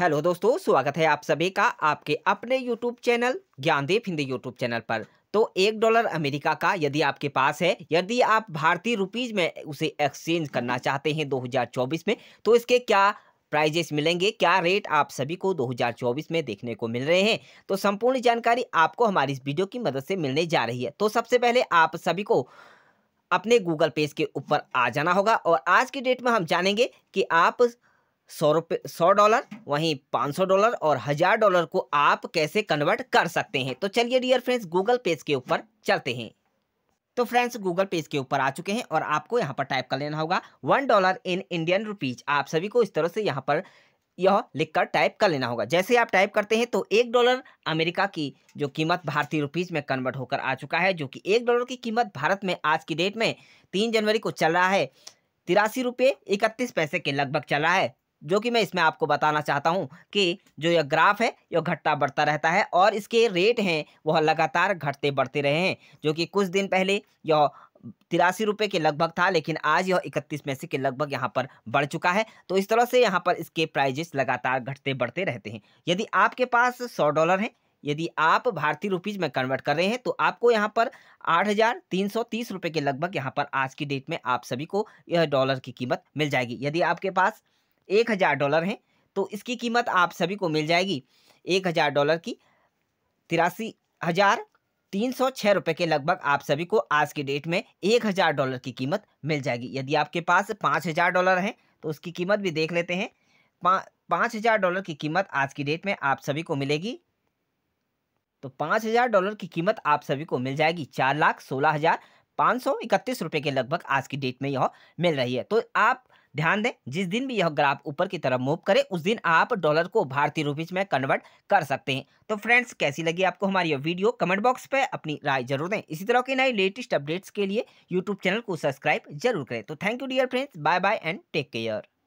hello दोस्तों स्वागत है आप सभी का आपके अपने YouTube channel Gyandev Hindi YouTube channel पर तो एक डॉलर अमेरिका का यदि आपके पास है यदि आप भारतीय रुपीज़ में उसे एक्सचेंज करना चाहते हैं 2024 में तो इसके क्या प्राइजेस मिलेंगे क्या रेट आप सभी को 2024 में देखने को मिल रहे हैं तो संपूर्ण जानकारी आपको हमारी इस वीडियो की मदद से मिलने जा रही है तो सबसे पहले आप सभी को अपने गूगल पेज के ऊपर आ जाना होगा और आज की डेट में हम जानेंगे कि आप सौ रुपये सौ डॉलर वहीं पाँच सौ डॉलर और हज़ार डॉलर को आप कैसे कन्वर्ट कर सकते हैं तो चलिए डियर फ्रेंड्स गूगल पेज के ऊपर चलते हैं तो फ्रेंड्स गूगल पेज के ऊपर आ चुके हैं और आपको यहाँ पर टाइप कर लेना होगा one dollar in Indian rupees आप सभी को इस तरह से यहाँ पर यह लिखकर टाइप कर लेना होगा जैसे आप टाइप करते हैं तो एक डॉलर अमेरिका की जो कीमत भारतीय रुपीज़ में कन्वर्ट होकर आ चुका है जो कि एक डॉलर की कीमत भारत में आज की डेट में तीन जनवरी को चल रहा है तिरासी रुपये इकतीस पैसे के लगभग चल रहा है जो कि मैं इसमें आपको बताना चाहता हूँ कि जो यह ग्राफ है यह घटता बढ़ता रहता है और इसके रेट हैं वह लगातार घटते बढ़ते रहे हैं जो कि कुछ दिन पहले यह तिरासी रुपये के लगभग था लेकिन आज यह इकतीस में से के लगभग यहाँ पर बढ़ चुका है तो इस तरह से यहाँ पर इसके प्राइजेस लगातार घटते बढ़ते रहते हैं यदि आपके पास सौ डॉलर हैं यदि आप भारतीय रुपीज़ में कन्वर्ट कर रहे हैं तो आपको यहाँ पर आठ हज़ार तीन सौ तीस रुपये के लगभग यहाँ पर आज की डेट में आप सभी को यह डॉलर की कीमत मिल जाएगी यदि आपके पास एक हज़ार डॉलर है तो इसकी कीमत आप सभी को मिल जाएगी एक हज़ार डॉलर की तिरासी हज़ार तीन सौ छः रुपये के लगभग आप सभी को आज के डेट में एक हज़ार डॉलर की कीमत मिल जाएगी यदि आपके पास पाँच हज़ार डॉलर है तो उसकी कीमत भी देख लेते हैं पाँच हज़ार डॉलर की कीमत आज की डेट में आप सभी को मिलेगी तो पाँच हज़ार डॉलर की कीमत आप सभी को मिल जाएगी चार लाख सोलह हज़ार पाँच सौ इकतीस रुपये के लगभग आज की डेट में यह मिल रही है तो आप ध्यान दें जिस दिन भी यह ग्राफ ऊपर की तरफ मूव करे उस दिन आप डॉलर को भारतीय रुपीज में कन्वर्ट कर सकते हैं तो फ्रेंड्स कैसी लगी आपको हमारी यह वीडियो कमेंट बॉक्स पर अपनी राय जरूर दें इसी तरह की नई लेटेस्ट अपडेट्स के लिए यूट्यूब चैनल को सब्सक्राइब जरूर करें तो thank you dear friends bye bye and take care